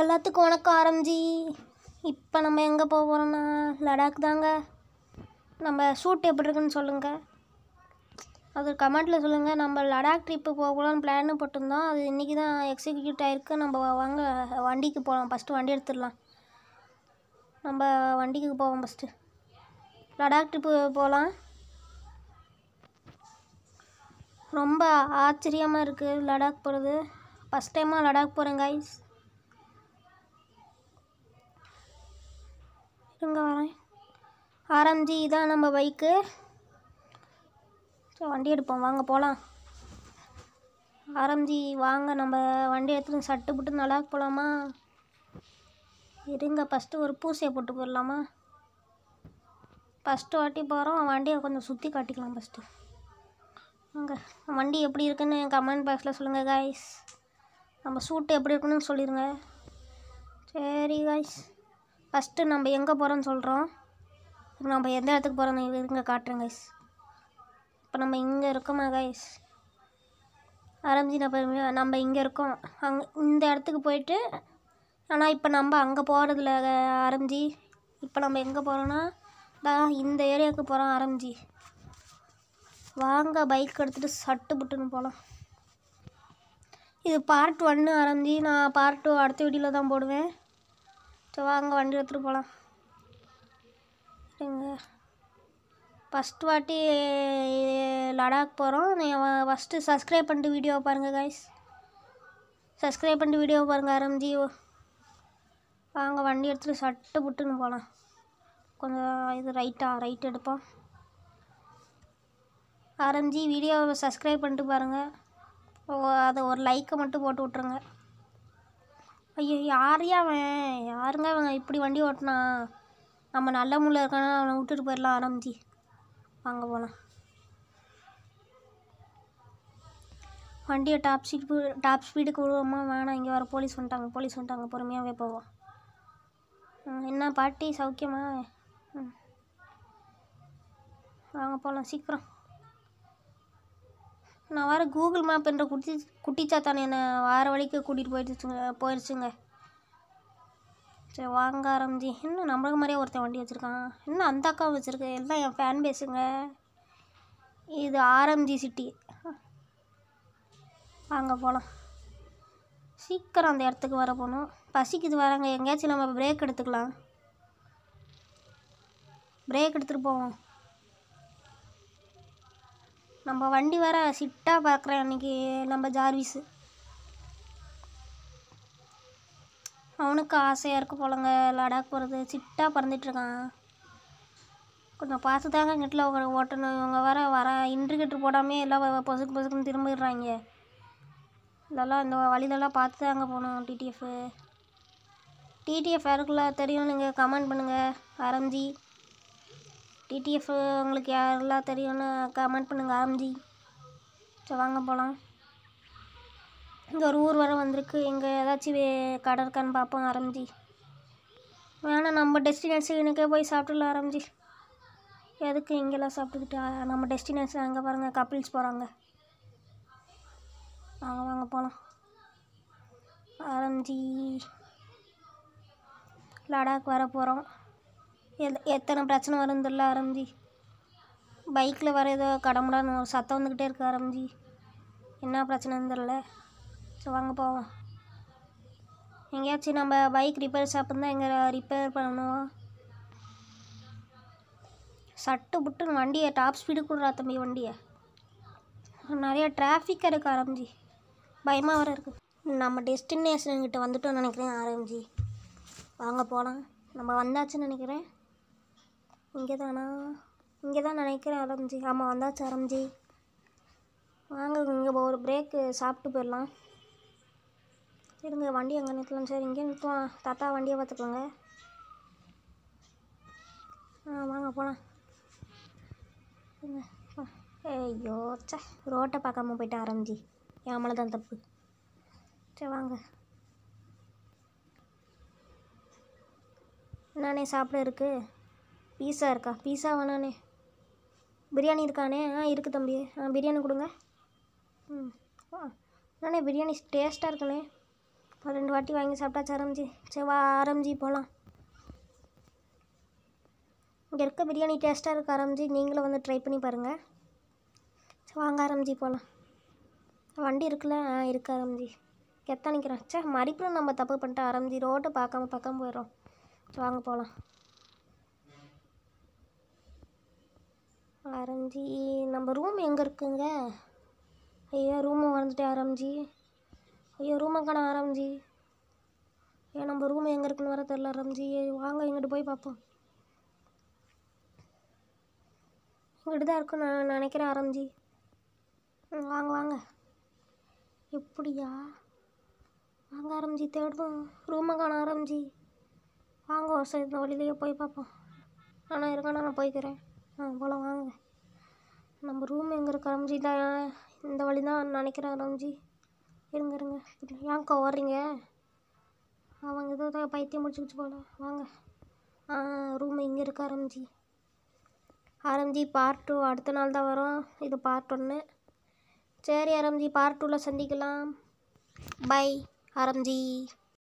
எல்லாத்துக்கும் வணக்கம் ஆரம்பிஜி இப்போ நம்ம எங்கே போக போகிறோம்னா லடாக் தாங்க நம்ம ஷூட் எப்படி இருக்குன்னு சொல்லுங்கள் அது கமெண்ட்டில் சொல்லுங்கள் நம்ம லடாக் ட்ரிப்பு போகலான்னு பிளான் போட்டிருந்தோம் அது இன்றைக்கி தான் எக்ஸிக்யூட் ஆகிருக்கு நம்ம வாங்க வண்டிக்கு போகலாம் ஃபஸ்ட்டு வண்டி எடுத்துடலாம் நம்ம வண்டிக்கு போவோம் ஃபஸ்ட்டு லடாக் ட்ரிப்பு போகலாம் ரொம்ப ஆச்சரியமாக இருக்குது லடாக் போகிறது ஃபஸ்ட் டைமாக லடாக் போகிறேன் கைஸ் இங்கே வரேன் ஆரம்ஜி இதான் நம்ம பைக்கு ஸோ வண்டி எடுப்போம் வாங்க போகலாம் ஆரம்ஜி வாங்க நம்ம வண்டி எடுத்துட்டு சட்டு போட்டு நல்லா போகலாமா இருங்க ஃபஸ்ட்டு ஒரு பூசையை போட்டு போயிடலாமா ஃபஸ்ட்டு வாட்டி போகிறோம் வண்டியை கொஞ்சம் சுற்றி காட்டிக்கலாம் ஃபஸ்ட்டு அங்கே வண்டி எப்படி இருக்குன்னு கமெண்ட் பாக்ஸில் சொல்லுங்கள் காய்ஸ் நம்ம சூட்டு எப்படி இருக்குன்னு சொல்லிடுங்க சரி காய்ஸ் ஃபஸ்ட்டு நம்ம எங்கே போகிறோம்னு சொல்கிறோம் இப்போ நம்ம எந்த இடத்துக்கு போகிறோம் இருங்க காட்டுறேன் கைஸ் இப்போ நம்ம இங்கே இருக்கோமா கைஸ் அரைஞ்சி நம்ம நம்ம இங்கே இருக்கோம் அங்கே இந்த இடத்துக்கு போயிட்டு ஆனால் இப்போ நம்ம அங்கே போகிறதில்ல ஆரம்பிச்சு இப்போ நம்ம எங்கே போகிறோன்னா டா இந்த ஏரியாவுக்கு போகிறோம் ஆரம்பிச்சு வாங்க பைக் எடுத்துகிட்டு சட்டு புட்டுன்னு போகலாம் இது பார்ட் ஒன்று ஆரம்பிச்சு நான் பார்ட் டூ அடுத்த வீடியோவில் தான் போடுவேன் ஸோ வாங்க வண்டி எடுத்துகிட்டு போகலாம் எங்கள் ஃபஸ்ட் வாட்டி லடாக் போகிறோம் நீங்கள் ஃபஸ்ட்டு சப்ஸ்கிரைப் பண்ணிட்டு வீடியோவை பாருங்கள் காய்ஸ் சப்ஸ்கிரைப் பண்ணிட்டு வீடியோவை பாருங்கள் ஆரம்பிச்சு வாங்க வண்டி எடுத்துகிட்டு சட்டு புட்டுன்னு போகலாம் கொஞ்சம் இது ரைட்டாக ரைட் எடுப்போம் ஆரம்பிச்சு வீடியோவை சப்ஸ்கிரைப் பண்ணிட்டு பாருங்கள் அதை ஒரு லைக்கை மட்டும் போட்டு விட்ருங்க ஐயோ யாரையா அவன் யாருங்க அவன் இப்படி வண்டி ஓட்டினா நம்ம நல்ல முள்ள இருக்கானா அவனை விட்டுட்டு போயிடலாம் ஆரம்பிச்சு வாங்க போகலாம் வண்டியை டாப் ஸ்பீட் டாப் ஸ்பீடுக்கு விடுவோமா வேணாம் இங்கே வர போலீஸ் வந்துட்டாங்க போலீஸ் வந்துட்டாங்க பொறுமையாகவே போவோம் என்ன பாட்டி சௌக்கியமா வாங்க போகலாம் சீக்கிரம் நான் வர கூகுள் மேப்ன்ற குட்டி குட்டி சாத்தான் என்னை வார வழிக்கு கூட்டிகிட்டு போயிடுச்சுங்க போயிடுச்சுங்க சரி வாங்க ஆரம்பிச்சு இன்னும் நம்மளுக்கு மாதிரியே ஒருத்தன் வண்டி வச்சுருக்கான் இன்னும் அந்த அக்கா வச்சுருக்கேன் எல்லாம் என் ஃபேன் பேசுங்க இது ஆர்எம்ஜி சிட்டி வாங்க போகலாம் சீக்கிரம் அந்த இடத்துக்கு வர போகணும் பசிக்குது வராங்க எங்கேயாச்சும் நம்ம பிரேக் எடுத்துக்கலாம் பிரேக் எடுத்துகிட்டு போவோம் நம்ம வண்டி வர சிட்டாக பார்க்குறேன் அன்றைக்கி நம்ம ஜார்விஸு அவனுக்கு ஆசையாக இருக்க போலங்க லடாக் போகிறது சிட்டாக பறந்துட்டுருக்கான் கொஞ்சம் பார்த்து தாங்க அவங்க ஓட்டணும் இவங்க வர வர இன்டிகேட்டர் போடாமே எல்லாம் பொசுக்கு பொசுக்குன்னு திரும்பிடுறாங்க இதெல்லாம் இந்த வழியிலலாம் பார்த்து தாங்க போகணும் டிடிஎஃப் டிடிஎஃப் யாருக்குள்ள தெரியும் நீங்கள் கமெண்ட் பண்ணுங்கள் ஆரஞ்சி டிடிஎஃப் உங்களுக்கு யாரெல்லாம் தெரியும்னு கமெண்ட் பண்ணுங்கள் ஆம்ஜி சரி வாங்க போகலாம் இங்கே ஒரு ஊர் வர வந்திருக்கு இங்கே ஏதாச்சும் கடை இருக்கான்னு பார்ப்போம் ஆரம்பிச்சு வேணாம் நம்ம டெஸ்டினேஷனுக்கே போய் சாப்பிட்டுல ஆரம்பிச்சு எதுக்கு இங்கெல்லாம் சாப்பிட்டுக்கிட்டு நம்ம டெஸ்டினேஷன் அங்கே பாருங்கள் கப்பிள்ஸ் போகிறாங்க வாங்க வாங்க போகலாம் ஆரம்பிச்சு லடாக் வர போகிறோம் எத்தனை பிரச்சனை வரும் தெரில ஆரம்பிச்சி பைக்கில் வர ஏதோ கடமுடான்னு ஒரு சத்தம் வந்துக்கிட்டே இருக்கு ஆரம்பிச்சி என்ன பிரச்சனைன்னு தெரில ஸோ வாங்க போவோம் எங்கேயாச்சும் நம்ம பைக் ரிப்பேர் ஷாப்புன்னு எங்கே ரிப்பேர் பண்ணுவோம் சட்டு புட்டு வண்டியை டாப் ஸ்பீடு கொடுறா தம்பி வண்டியை நிறையா டிராஃபிக்காக இருக்க ஆரம்பிச்சு பயமாக வர இருக்கு நம்ம டெஸ்டினேஷன்கிட்ட வந்துட்டோம் வந்துட்டோம்னு நினைக்கிறேன் ஆரம்பிச்சு வாங்க போகலாம் நம்ம வந்தாச்சுன்னு நினைக்கிறேன் இங்கே தானா இங்கே தான் நினைக்கிறேன் அலம்ஜி ஆமாம் வந்தாச்சு அரம்ஜி வாங்க இங்கே ஒரு பிரேக்கு சாப்பிட்டு போயிடலாம் இருங்க வண்டி எங்கே நிற்கலாம் சார் இங்கே நிற்கலாம் தாத்தா வண்டியை பார்த்துக்கோங்க ஆ வாங்க போகலாம் ஐயோ சே ரோட்டை பார்க்காம போயிட்டு அரம்ஜி என் தான் தப்பு சரி வாங்க நானே சாப்பிட இருக்குது பீஸா இருக்கா பீஸா வேணானே பிரியாணி இருக்கானே ஆ இருக்குது தம்பி ஆ பிரியாணி கொடுங்க ம் அண்ணே பிரியாணி டேஸ்ட்டாக ஒரு ரெண்டு வாட்டி வாங்கி சாப்பிட்டாச்சு ஆரம்பிச்சு செவ்வா ஆரம்பிச்சு போகலாம் இங்கே இருக்க பிரியாணி டேஸ்ட்டாக இருக்க ஆரம்பிச்சு நீங்களும் வந்து ட்ரை பண்ணி பாருங்கள் சரி வாங்க ஆரம்பிச்சு போகலாம் வண்டி இருக்குல்ல ஆ இருக்க ஆரம்பிச்சு எத்தனை நிற்கிறான் சே மறுபடியும் நம்ம தப்பு பண்ணிட்டு ஆரம்பிச்சு ரோட்டை பார்க்காம பார்க்காம போயிடுறோம் சரி வாங்க போகலாம் ஆரம்ஜி நம்ம ரூம் எங்கே இருக்குங்க ஐயோ ரூமை மறந்துட்டேன் ஆரம்ஜி ஐயோ ரூமை காண ஆரம்ஜி ஏன் நம்ம ரூம் எங்கே இருக்குன்னு வர தெரில ஆரம்ஜி வாங்க எங்கிட்டு போய் பார்ப்போம் இங்கிட்டு தான் இருக்கும் நான் நினைக்கிறேன் ஆரம்ஜி வாங்க வாங்க எப்படியா வாங்க ஆரம்பிச்சி தேடுவோம் ரூமை காண ஆரம்பிச்சி வாங்க ஒரு சைடு வழியிலேயே போய் பார்ப்போம் ஆனால் இருக்கேன் நான் போய்க்கிறேன் அது போகலாம் வாங்க நம்ம ரூம் எங்கே இருக்க ரம்ஜி தான் இந்த வழி தான் நினைக்கிறேன் ரம்ஜி இருங்க இருங்க ஏங்க்கா ஓடுறீங்க அவங்க ஏதோ பைத்தியம் முடிச்சுக்கிச்சு போல வாங்க ரூம் இங்கே இருக்கா ரம்ஜி ஆரம்ஜி பார்ட் டூ அடுத்த நாள் தான் வரும் இது பார்ட் ஒன்று சரி ஆரம்ஜி பார்ட் டூவில் சந்திக்கலாம் பை ஆரம்ஜி